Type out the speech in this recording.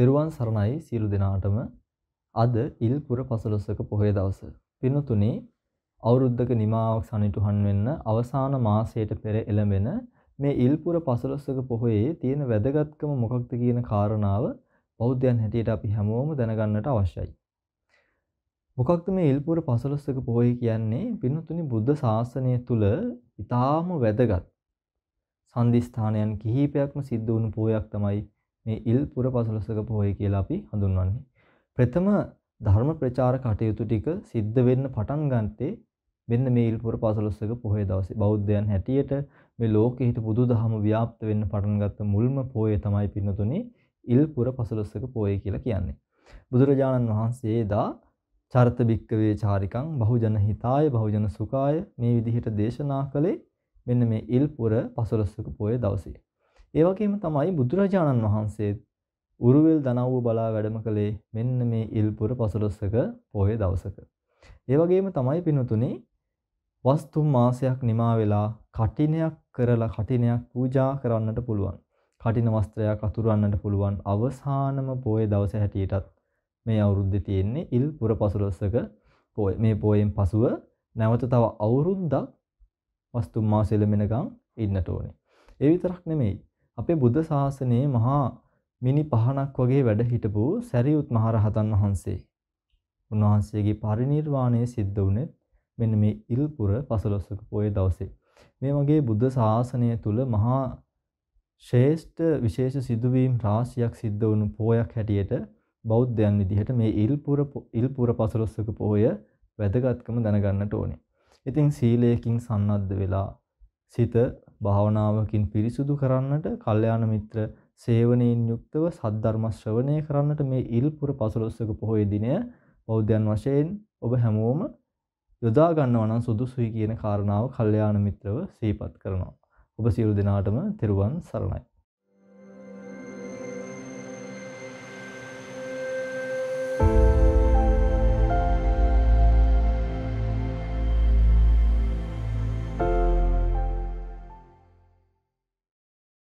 තෙරුවන් සරණයි සියලු දෙනාටම අද ඉල්පුර පසළොස්වක පොහොය දවස. පින්තුනි අවුරුද්දක නිමාවක් සනිටුහන් වෙන්න අවසාන මාසයට පෙර එළඹෙන මේ ඉල්පුර පසළොස්වක පොහොයේ තියෙන වැදගත්කම මොකක්ද කියන කාරණාව බෞද්ධයන් හැටියට අපි හැමෝම දැනගන්නට අවශ්‍යයි. මොකක්ද මේ ඉල්පුර පසළොස්වක පොහොය කියන්නේ පින්තුනි බුද්ධ ශාසනය තුල ඊටාම වැදගත් සන්ධිස්ථානයන් කිහිපයක්ම සිද්ධ වුණු පොහොයක් තමයි මේ ඉල් පුර පසළොස්වක පොහොය කියලා අපි හඳුන්වන්නේ. ප්‍රථම ධර්ම ප්‍රචාර කටයුතු ටික සිද්ධ වෙන්න පටන් ගන්නත්තේ මෙන්න මේ ඉල් පුර පසළොස්වක පොහොය දවසේ බෞද්ධයන් හැටියට මේ ලෝකෙ හිට බුදුදහම ව්‍යාප්ත වෙන්න පටන් ගත්ත මුල්ම පොහොය තමයි පින්නතුනේ ඉල් පුර පසළොස්වක පොහොය කියලා කියන්නේ. බුදුරජාණන් වහන්සේ දා චරිත භික්කවේ චාරිකං බහුජන හිතාය බහුජන සුඛාය මේ විදිහට දේශනා කළේ මෙන්න මේ ඉල්පුර 15ක පොයේ දවසේ. ඒ වගේම තමයි බුදුරජාණන් වහන්සේ උරුවෙල් දනව්ව බලා වැඩම කළේ මෙන්න මේ ඉල්පුර පසළොස්වක පොහේ දවසක. ඒ වගේම තමයි පින්වතුනි වස්තුම් මාසයක් නිමා වෙලා කටිනයක් කරලා කටිනයක් පූජා කරන්නට පුළුවන්. කටින වස්ත්‍රයක් අතුරන්නට පුළුවන් අවසානම පෝය දවස හැටියටත් මේ අවුරුද්දේ තියෙන්නේ ඉල් පුර පසළොස්වක පෝය මේ පෝයෙන් පසුව නැවත තව අවුරුද්දක් වස්තු මාසෙ ලැබෙනකම් ඉන්නට ඕනේ. ඒ විතරක් නෙමෙයි. අපේ බුද්ධ ශාසනයේ මහා මිනි පහනක් වගේ වැඩ හිටපු සැරියුත් මහරහතන් වහන්සේ. උන්වහන්සේගේ පරිණිර්වාණය සිද්ධ වුණේ මෙන්න මේ ඉල්පුර 15ක පොයේ දවසේ. මේ වගේ බුද්ධ ශාසනය තුල මහා ශ්‍රේෂ්ඨ විශේෂ සිදුවීම් රාශියක් සිද්ධ වුණු පෝයක් හැටියට බෞද්ධයන් විදිහට මේ ඉල්පුර ඉල්පුර 15ක පොය වැදගත්කම දැනගන්නට ඕනේ. ඉතින් සීලයෙන් සන්නද්ධ වෙලා සිත භාවනාවකින් පිරිසුදු කරන්නට, කල්යාණ මිත්‍ර සේවනයෙන් යුක්තව සද්ධර්ම ශ්‍රවණය කරන්නට මේ ඉල්පුර පසළොස්වක පොහොය දිනය බෞද්ධයන් වශයෙන් ඔබ හැමෝම යොදා ගන්නවා නම් සුදුසුයි කියන කාරණාව කල්යාණ මිත්‍රව සිහිපත් කරනවා. ඔබ සියලු දෙනාටම තෙරුවන් සරණයි.